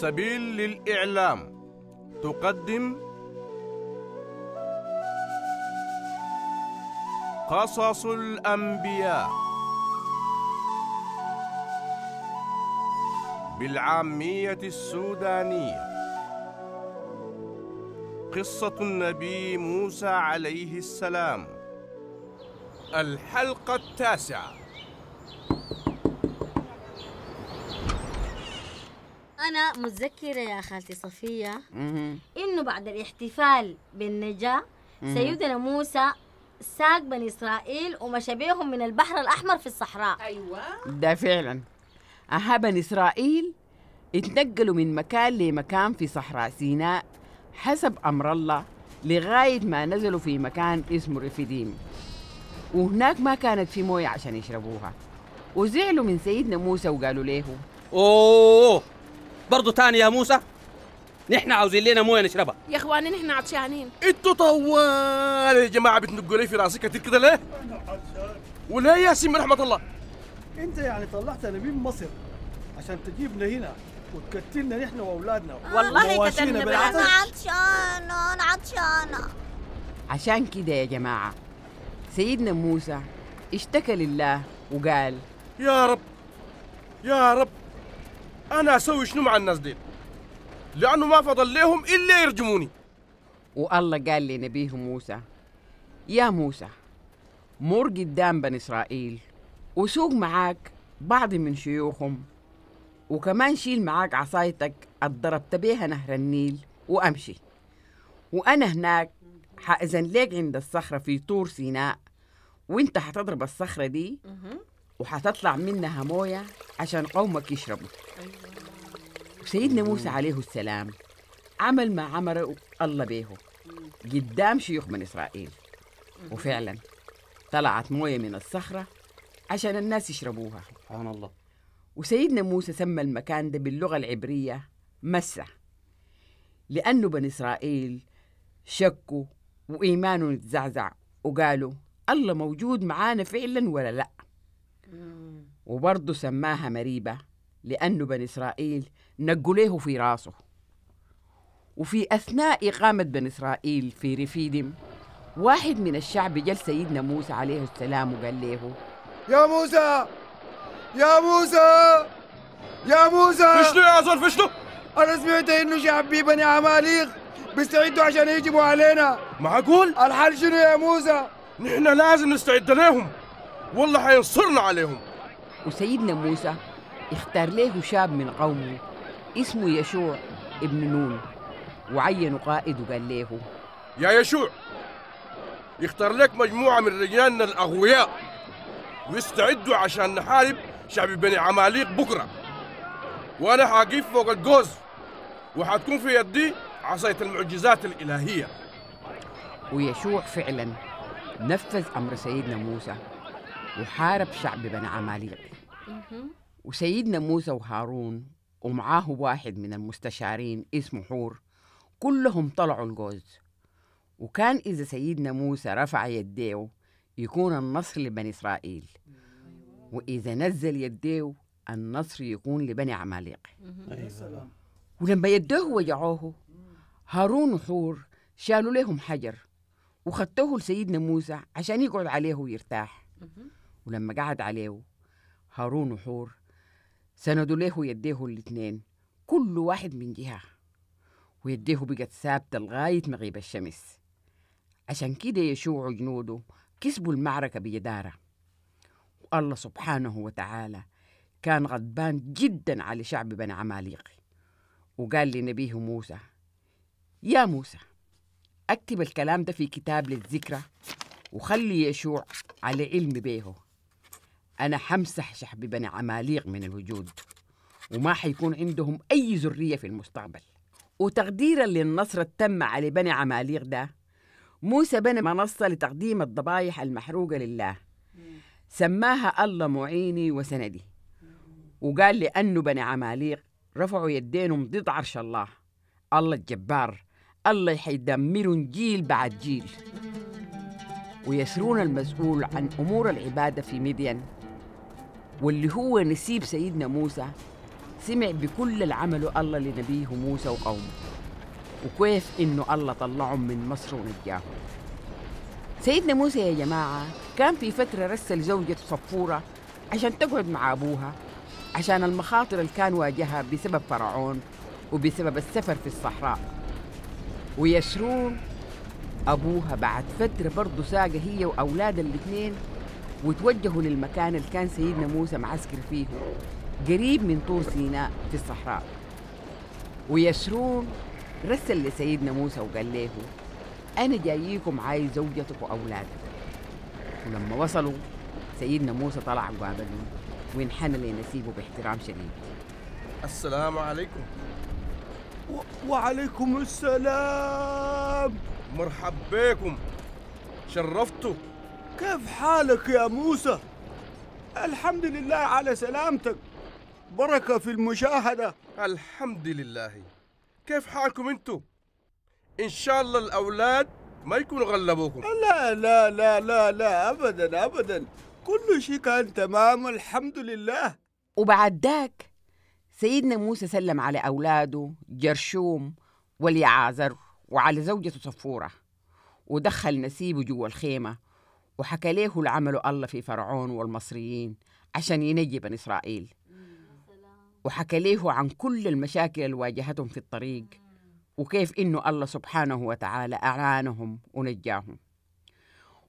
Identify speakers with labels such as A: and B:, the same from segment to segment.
A: سبيل للإعلام تقدم قصص الأنبياء بالعامية السودانية قصة النبي موسى عليه السلام الحلقة التاسعة
B: انا متذكره يا خالتي صفيه انه بعد الاحتفال بالنجاه سيدنا موسى ساق بني اسرائيل ومشى بيهم من البحر الاحمر في الصحراء ايوه ده فعلا اها بني اسرائيل اتنقلوا من مكان لمكان في صحراء سيناء حسب امر الله لغايه ما نزلوا في مكان اسمه رفيديم وهناك ما كانت في مويه عشان يشربوها وزعلوا من سيدنا موسى وقالوا له
A: اوه برضه تاني يا موسى نحن عاوزين لنا مويه نشربها
B: يا اخواني نحن عطشانين
A: انتوا طوال يا جماعه بتنقوا لي في راسي كتير كده ليه؟ انا عطشان وليه يا سيم رحمه الله؟ انت يعني طلعتنا من مصر عشان تجيبنا هنا وتكتلنا نحن واولادنا والله كتلنا بالعسل انا
B: عطشانه انا عطشانه عشان كده يا جماعه سيدنا موسى اشتكى لله وقال
A: يا رب يا رب انا اسوي شنو مع الناس دي لانه ما فضل لهم الا يرجموني
B: والله قال لنبيه موسى يا موسى مر قدام بني اسرائيل وسوق معاك بعض من شيوخهم وكمان شيل معاك عصايتك اتضربت بيها نهر النيل وامشي وانا هناك حأذن ليك عند الصخره في طور سيناء وانت حتضرب الصخره دي وحتطلع منها مويه عشان قومك يشربوا وسيدنا أيوة. موسى عليه السلام عمل ما عمر الله به قدام شيوخ من إسرائيل وفعلا طلعت موية من الصخرة عشان الناس يشربوها سبحان الله وسيدنا موسى سمى المكان ده باللغة العبرية مسة لأنه بني إسرائيل شكوا وإيمانهم تزعزع وقالوا الله موجود معانا فعلا ولا لأ وبرضه سماها مريبة لأنه بني إسرائيل نقوا له في راسه وفي أثناء إقامة بني إسرائيل في رفيدم واحد من الشعب جل سيدنا موسى عليه السلام وقال له
A: يا موسى يا موسى يا موسى فشلوا يا زول فشلوا أنا سمعت إنه شعب بني عماليق بيستعدوا عشان يجيبوا علينا معقول؟ الحل شنو يا موسى؟ نحن لازم نستعد لهم والله حيصرنا عليهم
B: وسيدنا موسى اختار له شاب من قومه اسمه يشوع ابن نون وعينه قائد
A: وقال له يا يشوع اختار لك مجموعة من رجالنا الأغوياء ويستعدوا عشان نحارب شعب بني عماليق بكرة وأنا حاقف فوق الجوز وحتكون في يدي عصاية المعجزات الإلهية ويشوع فعلا
B: نفذ أمر سيدنا موسى وحارب شعب بني عماليق وسيدنا موسى وهارون ومعاه واحد من المستشارين اسمه حور كلهم طلعوا الجوز وكان إذا سيدنا موسى رفع يديه يكون النصر لبني إسرائيل وإذا نزل يديه النصر يكون لبني عماليق أيوة. ولما يديه وجعوه هارون وحور شالوا لهم حجر وخدته لسيدنا موسى عشان يقعد عليه ويرتاح ولما قعد عليه هارون وحور سندوا له يديه الاتنين كل واحد من جهة ويديه بقت ثابتة لغاية مغيب الشمس عشان كده يشوع جنوده كسبوا المعركة بجدارة والله سبحانه وتعالى كان غضبان جدا على شعب بني عماليق وقال لنبيه موسى يا موسى اكتب الكلام ده في كتاب للذكرى وخلي يشوع على علم بيهو أنا حمسح بني عماليق من الوجود وما حيكون عندهم أي ذرية في المستقبل وتقديرا للنصر التم على بني عماليق ده موسى بنى منصة لتقديم الضبايح المحروقة لله سماها الله معيني وسندي وقال لأنه بني عماليق رفعوا يدينهم ضد عرش الله الله الجبار الله حيدمرهم جيل بعد جيل ويسرون المسؤول عن أمور العبادة في مدين واللي هو نسيب سيدنا موسى سمع بكل اللي عمله الله لنبيه موسى وقومه وكيف إنه الله طلعهم من مصر ونجاهم سيدنا موسى يا جماعة كان في فترة رسل زوجة صفورة عشان تقعد مع أبوها عشان المخاطر اللي كان واجهها بسبب فرعون وبسبب السفر في الصحراء ويشرون أبوها بعد فترة برضه ساقة هي وأولاد الاثنين وتوجهوا للمكان اللي كان سيدنا موسى معسكر فيه قريب من طور سيناء في الصحراء ويشرون رسل لسيدنا موسى وقال له أنا جاييكم عايز زوجتك وأولادك ولما وصلوا سيدنا موسى طلع وقابلهم وانحنى لنسيبه باحترام شديد
A: السلام عليكم و... وعليكم السلام مرحب بكم شرفتوا كيف حالك يا موسى؟ الحمد لله على سلامتك بركة في المشاهدة الحمد لله كيف حالكم انتم؟ إن شاء الله الأولاد ما يكونوا غلبوكم لا لا لا لا لا أبدا أبدا كل شيء كان تمام الحمد لله وبعد ذاك
B: سيدنا موسى سلم على أولاده جرشوم وليعازر وعلى زوجته صفورة ودخل نسيبه جوا الخيمة وحكى ليه العمل الله في فرعون والمصريين عشان ينجي بني إسرائيل وحكى ليه عن كل المشاكل اللي واجهتهم في الطريق وكيف إنه الله سبحانه وتعالى أعانهم ونجاهم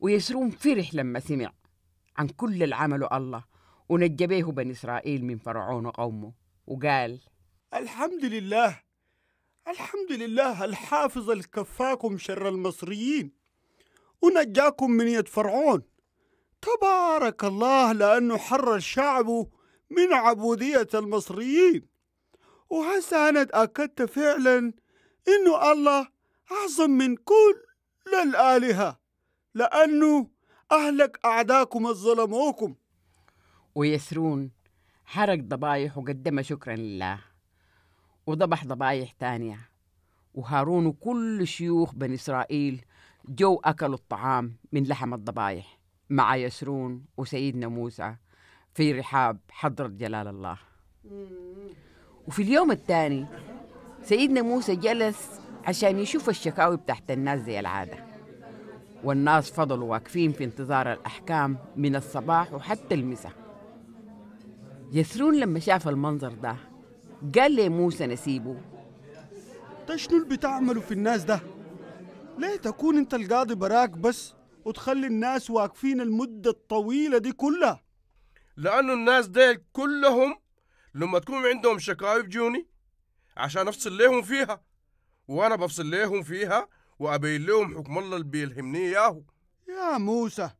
B: ويسرون فرح لما سمع عن كل العمل الله ونجى به بني إسرائيل من فرعون وقومه
A: وقال الحمد لله الحمد لله الحافظ الكفاكم شر المصريين ونجاكم من يد فرعون تبارك الله لأنه حرر شعبه من عبودية المصريين وهسه أنا تأكدت فعلا إنه الله أعظم من كل الآلهة لأنه أهلك أعداكم الظلموكم
B: ويسرون حرق ضبايح وقدمها شكرا لله وذبح ضبايح تانية وهارون وكل شيوخ بني إسرائيل جو أكلوا الطعام من لحم الضبايح مع يسرون وسيدنا موسى في رحاب حضرة جلال الله وفي اليوم الثاني سيدنا موسى جلس عشان يشوف الشكاوي بتاعت الناس زي العادة والناس فضلوا واقفين في انتظار الأحكام من الصباح وحتى المساء يسرون لما شاف المنظر ده
A: قال لموسى نسيبه تشنو شنو اللي بتعملوا في الناس ده ليه تكون انت القاضي براك بس وتخلي الناس واقفين المدة الطويلة دي كلها لأنه الناس ديل كلهم لما تكون عندهم شكاوي بجوني عشان أفصل ليهم فيها وأنا بفصل ليهم فيها وأبين لهم حكم الله اللي بيلهمني إياه يا موسى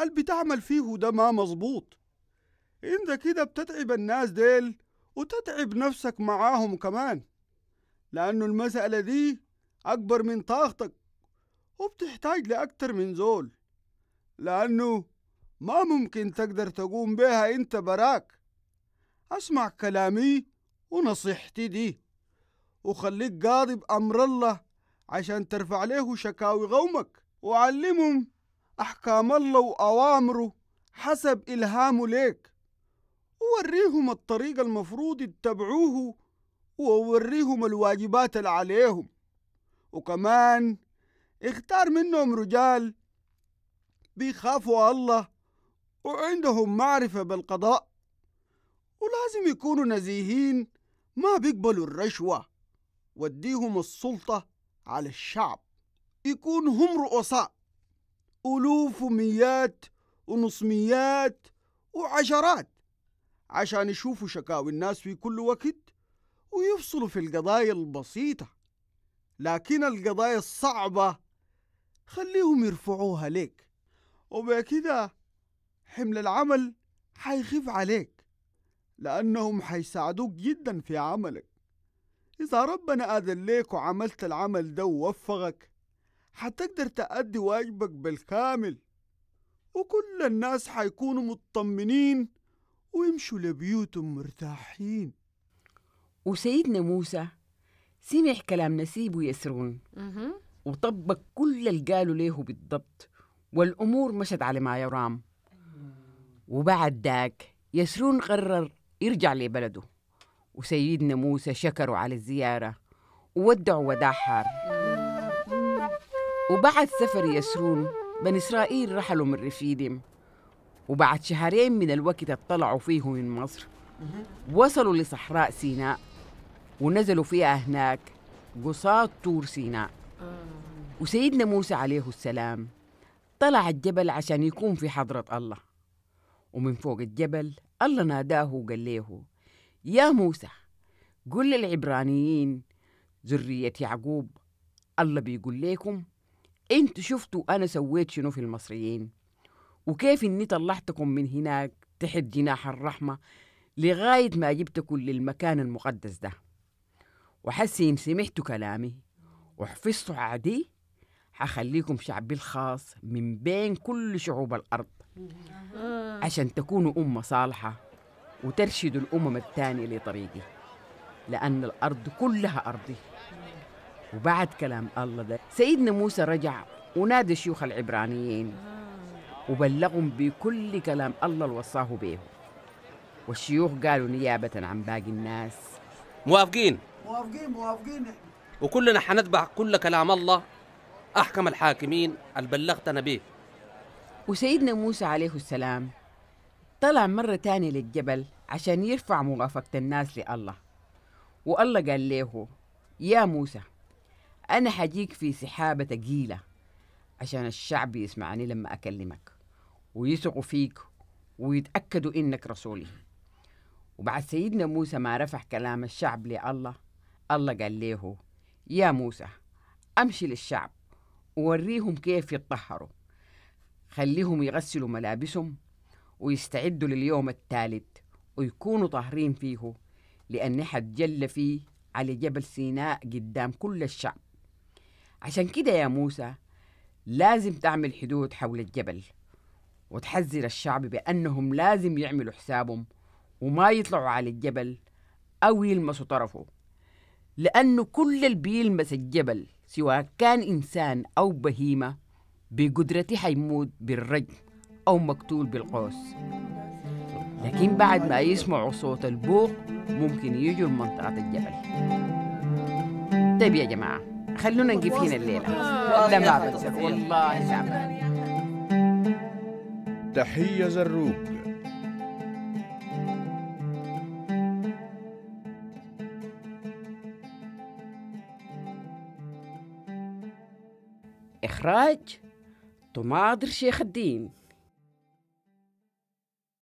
A: اللي بتعمل فيه ده ما مظبوط انت كده بتتعب الناس ديل وتتعب نفسك معاهم كمان لأنه المسألة دي أكبر من طاقتك وبتحتاج لأكتر من زول لأنه ما ممكن تقدر تقوم بها أنت براك أسمع كلامي ونصيحتي دي وخليك قاضي بأمر الله عشان ترفع له شكاوي قومك وعلمهم أحكام الله وأوامره حسب إلهامه ليك ووريهم الطريق المفروض يتبعوه ووريهم الواجبات اللي عليهم وكمان اختار منهم رجال بيخافوا الله وعندهم معرفة بالقضاء ولازم يكونوا نزيهين ما بيقبلوا الرشوة وديهم السلطة على الشعب يكون هم رؤساء ألوف وميات ونصميات وعشرات عشان يشوفوا شكاوي الناس في كل وقت ويفصلوا في القضايا البسيطة لكن القضايا الصعبة خليهم يرفعوها لك وبكده حمل العمل حيخف عليك لأنهم حيساعدوك جدا في عملك إذا ربنا أذن ليك وعملت العمل ده ووفقك حتقدر تأدي واجبك بالكامل وكل الناس حيكونوا مطمنين ويمشوا لبيوتهم مرتاحين
B: وسيدنا موسى سمع كلام نسيب ويسرون وطبق كل اللي قالوا ليه بالضبط والأمور مشت على ما يرام وبعد ذاك يسرون قرر يرجع لبلده وسيدنا موسى شكروا على الزيارة وودعوا وداع حار وبعد سفر يسرون بن إسرائيل رحلوا من رفيدهم وبعد شهرين من الوقت اطلعوا فيه من مصر وصلوا لصحراء سيناء ونزلوا فيها هناك قصاد طور سيناء آه. وسيدنا موسى عليه السلام طلع الجبل عشان يكون في حضرة الله ومن فوق الجبل الله ناداه وقال له يا موسى قل للعبرانيين ذرية يعقوب الله بيقول لكم انتوا شفتوا انا سويت شنو في المصريين وكيف اني طلعتكم من هناك تحت جناح الرحمة لغاية ما جبتكم للمكان المقدس ده وحسي إن سمعتوا كلامي وحفظتوا عادي حخليكم شعبي الخاص من بين كل شعوب الأرض عشان تكونوا أمة صالحة وترشدوا الأمم الثانية لطريقي لأن الأرض كلها أرضي وبعد كلام الله ده سيدنا موسى رجع ونادى شيوخ العبرانيين وبلغهم بكل كلام الله وصاه به والشيوخ قالوا نيابة عن باقي
A: الناس موافقين موافقين موافقين نحن وكلنا حنتبع كل كلام الله أحكم الحاكمين اللي بلغتنا به
B: وسيدنا موسى عليه السلام طلع مرة ثانيه للجبل عشان يرفع موافقة الناس لله والله قال له يا موسى أنا حجيك في سحابة ثقيلة عشان الشعب يسمعني لما أكلمك ويثقوا فيك ويتأكدوا إنك رسولي وبعد سيدنا موسى ما رفع كلام الشعب لله الله قال له يا موسى أمشي للشعب ووريهم كيف يتطهروا خليهم يغسلوا ملابسهم ويستعدوا لليوم الثالث ويكونوا طاهرين فيه لأن جل فيه على جبل سيناء قدام كل الشعب عشان كده يا موسى لازم تعمل حدود حول الجبل وتحذر الشعب بأنهم لازم يعملوا حسابهم وما يطلعوا على الجبل أو يلمسوا طرفه لأنه كل اللي بيلمس الجبل سواء كان إنسان أو بهيمة بقدرته حيموت بالرجم أو مقتول بالقوس لكن بعد ما يسمعوا صوت البوق ممكن يجوا لمنطقة الجبل طيب يا جماعة خلونا نقف هنا الليلة لا ما والله
A: تحية زروب إخراج طماطر شيخ الدين